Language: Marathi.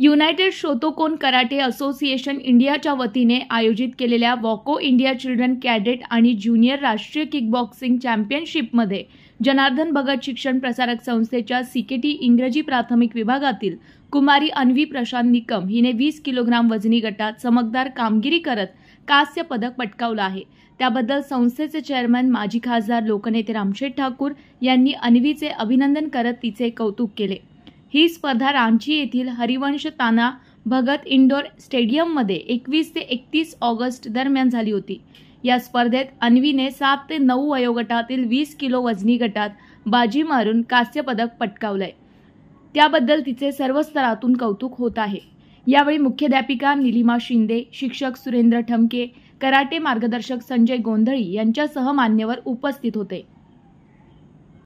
युनायटेड शोतोकोन कराटे असोसिएशन इंडियाच्या वतीने आयोजित केलेल्या वॉको इंडिया चिल्ड्रन कॅडेट आणि ज्युनियर राष्ट्रीय किकबॉक्सिंग चॅम्पियनशिपमध्ये जनार्दन भगत शिक्षण प्रसारक संस्थेच्या सीकेटी इंग्रजी प्राथमिक विभागातील कुमारी अन्वी प्रशांत निकम हिने वीस किलोग्राम वजनी गटात चमकदार कामगिरी करत कांस्य पदक पटकावलं आहे त्याबद्दल संस्थेचे चेअरमन माजी खासदार लोकनेते रामशेठ ठाकूर यांनी अन्वीचे अभिनंदन करत तिचे कौतुक केले ही स्पर्धा रांची येथील हरिवंश ताना भगत इंडोर स्टेडियममध्ये एकवीस ते एकतीस ऑगस्ट दरम्यान झाली होती या स्पर्धेत अन्वीने सात ते नऊ वयोगटातील वीस किलो वजनी गटात बाजी मारून कांस्य पदक पटकावलंय त्याबद्दल तिचे सर्व स्तरातून कौतुक होत आहे यावेळी मुख्याध्यापिका निलिमा शिंदे शिक्षक सुरेंद्र ठमके कराटे मार्गदर्शक संजय गोंधळी यांच्यासह मान्यवर उपस्थित होते